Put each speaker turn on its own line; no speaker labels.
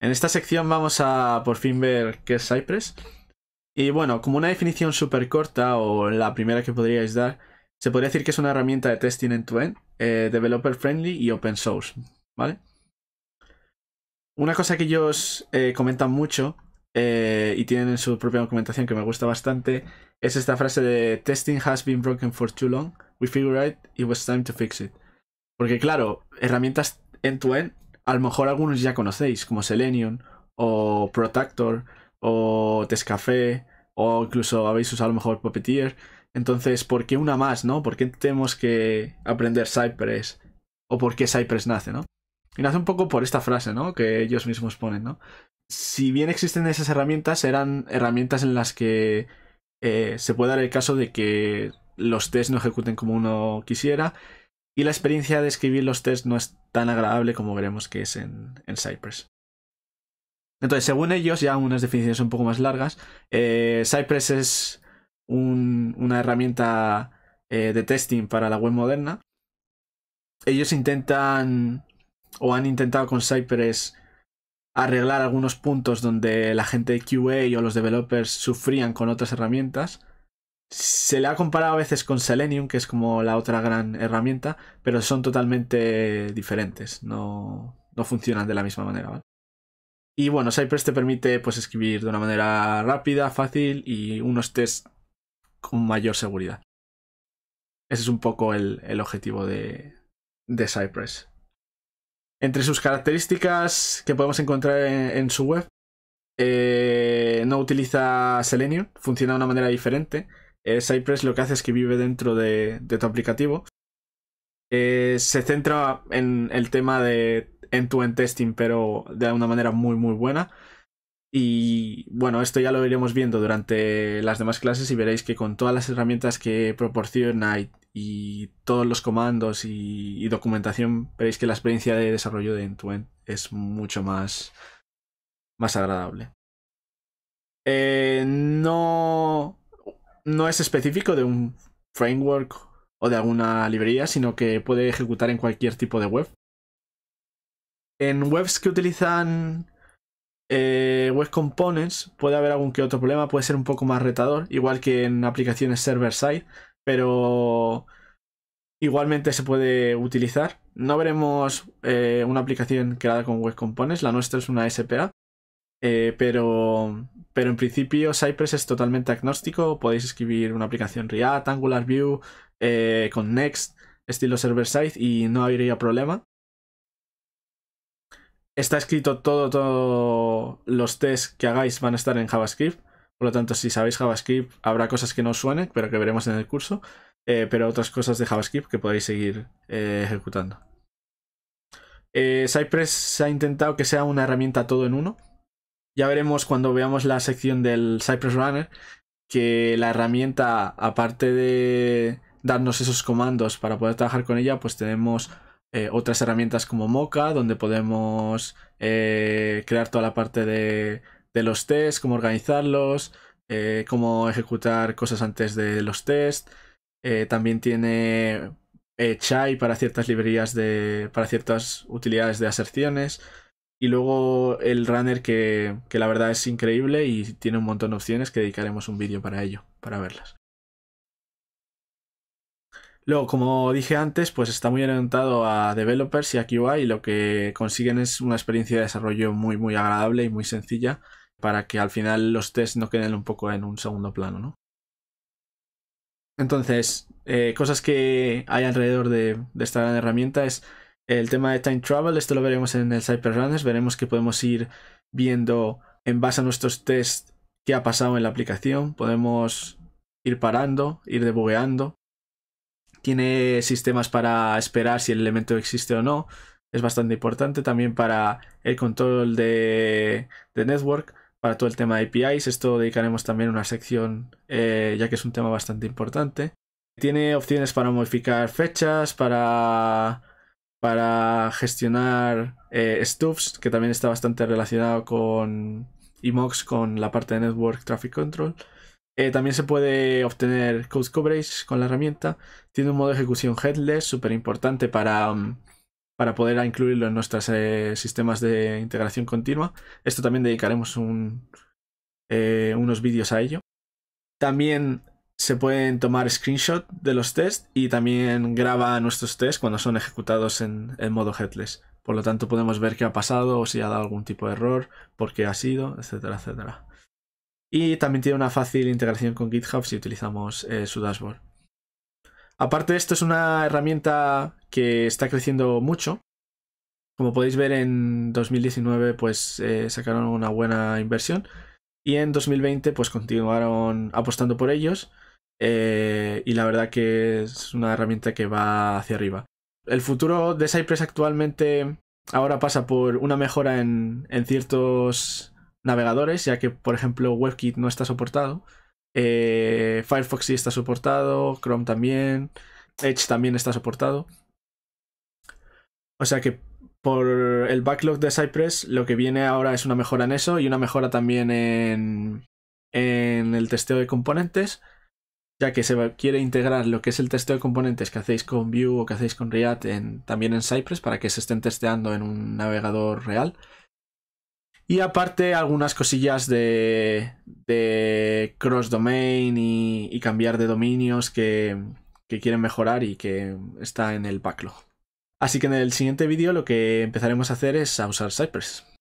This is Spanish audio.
En esta sección vamos a por fin ver qué es Cypress. Y bueno, como una definición súper corta o la primera que podríais dar, se podría decir que es una herramienta de testing end-to-end, eh, developer friendly y open source, ¿vale? Una cosa que ellos eh, comentan mucho eh, y tienen en su propia documentación que me gusta bastante es esta frase de testing has been broken for too long, we figured it was time to fix it. Porque claro, herramientas end-to-end end to end a lo mejor algunos ya conocéis, como Selenium, o Protector, o Café, o incluso habéis usado a lo mejor Puppeteer. Entonces, ¿por qué una más, no? ¿Por qué tenemos que aprender Cypress? ¿O por qué Cypress nace, no? Y nace un poco por esta frase, ¿no? Que ellos mismos ponen, ¿no? Si bien existen esas herramientas, eran herramientas en las que eh, se puede dar el caso de que los tests no ejecuten como uno quisiera y la experiencia de escribir los tests no es tan agradable como veremos que es en, Cypress. Entonces, según ellos, ya unas definiciones un poco más largas, eh, Cypress es una herramienta eh, de testing para la web moderna. Ellos intentan o han intentado con Cypress arreglar algunos puntos donde la gente de QA o los developers sufrían con otras herramientas se le ha comparado a veces con Selenium, que es como la otra gran herramienta, pero son totalmente diferentes, no, funcionan de la misma manera, Y bueno, Cypress te permite pues, escribir de una manera rápida, fácil y unos tests con mayor seguridad. Ese es un poco el, objetivo de, de, Cypress. Entre sus características que podemos encontrar en, su web, eh, no utiliza Selenium, funciona de una manera diferente eh, Cypress lo que hace es que vive dentro de, tu aplicativo. Eh, se centra en el tema de end-to-end testing, pero de una manera muy, muy buena. Y bueno, esto ya lo iremos viendo durante las demás clases y veréis que con todas las herramientas que proporciona y, todos los comandos y, documentación, veréis que la experiencia de desarrollo de end-to-end es mucho más, más agradable. Eh, no no es específico de un framework o de alguna librería, sino que puede ejecutar en cualquier tipo de web. En webs que utilizan eh, web components puede haber algún que otro problema, puede ser un poco más retador, igual que en aplicaciones server-side, pero igualmente se puede utilizar. No veremos eh, una aplicación creada con web components, la nuestra es una SPA, eh, pero, en principio Cypress es totalmente agnóstico. Podéis escribir una aplicación React, Angular, view eh, con Next, estilo server-side y no habría problema. Está escrito todo, todo los tests que hagáis van a estar en JavaScript. Por lo tanto, si sabéis JavaScript, habrá cosas que no os suenen, pero que veremos en el curso. Eh, pero otras cosas de JavaScript que podéis seguir ejecutando. Cypress se ha intentado que sea una herramienta todo en uno ya veremos cuando veamos la sección del Cypress Runner que la herramienta, aparte de darnos esos comandos para poder trabajar con ella, pues tenemos eh, otras herramientas como Mocha, donde podemos eh, crear toda la parte de, los tests, cómo organizarlos, eh, cómo ejecutar cosas antes de los tests. también tiene Chai para ciertas librerías de. para ciertas utilidades de aserciones. Y luego el runner que, que la verdad es increíble y tiene un montón de opciones que dedicaremos un vídeo para ello, para verlas. Luego, como dije antes, pues está muy orientado a developers y a QI y lo que consiguen es una experiencia de desarrollo muy muy agradable y muy sencilla para que al final los tests no queden un poco en un segundo plano, ¿no? Entonces, eh, cosas que hay alrededor de, de, esta gran herramienta es el tema de Time Travel, esto lo veremos en el Cyber Runners, veremos que podemos ir viendo en base a nuestros tests qué ha pasado en la aplicación, podemos ir parando, ir debugueando. Tiene sistemas para esperar si el elemento existe o no, es bastante importante también para el control de, de network, para todo el tema de APIs. Esto dedicaremos también una sección eh, ya que es un tema bastante importante. Tiene opciones para modificar fechas, para para gestionar eh, Stuffs, que también está bastante relacionado con Emox, con la parte de Network Traffic Control. Eh, también se puede obtener Code Coverage con la herramienta. Tiene un modo de ejecución headless, súper importante para, um, para poder incluirlo en nuestros eh, sistemas de integración continua. Esto también dedicaremos unos vídeos a ello. También se pueden tomar screenshots de los tests y también graba nuestros tests cuando son ejecutados en, modo headless. Por lo tanto, podemos ver qué ha pasado o si ha dado algún tipo de error, por qué ha sido, etcétera, etcétera. Y también tiene una fácil integración con GitHub si utilizamos eh, su dashboard. Aparte, esto es una herramienta que está creciendo mucho. Como podéis ver, en 2019 pues, eh, sacaron una buena inversión y en 2020 pues continuaron apostando por ellos eh, y la verdad que es una herramienta que va hacia arriba. El futuro de Cypress actualmente ahora pasa por una mejora en, ciertos navegadores, ya que por ejemplo WebKit no está soportado, eh, Firefox sí está soportado, Chrome también, Edge también está soportado. O sea que por el backlog de Cypress lo que viene ahora es una mejora en eso y una mejora también en el testeo de componentes ya que se quiere integrar lo que es el testeo de componentes que hacéis con Vue o que hacéis con React también en Cypress para que se estén testeando en un navegador real. Y aparte algunas cosillas de, cross-domain y, cambiar de dominios que, que quieren mejorar y que está en el backlog. Así que en el siguiente vídeo lo que empezaremos a hacer es a usar Cypress.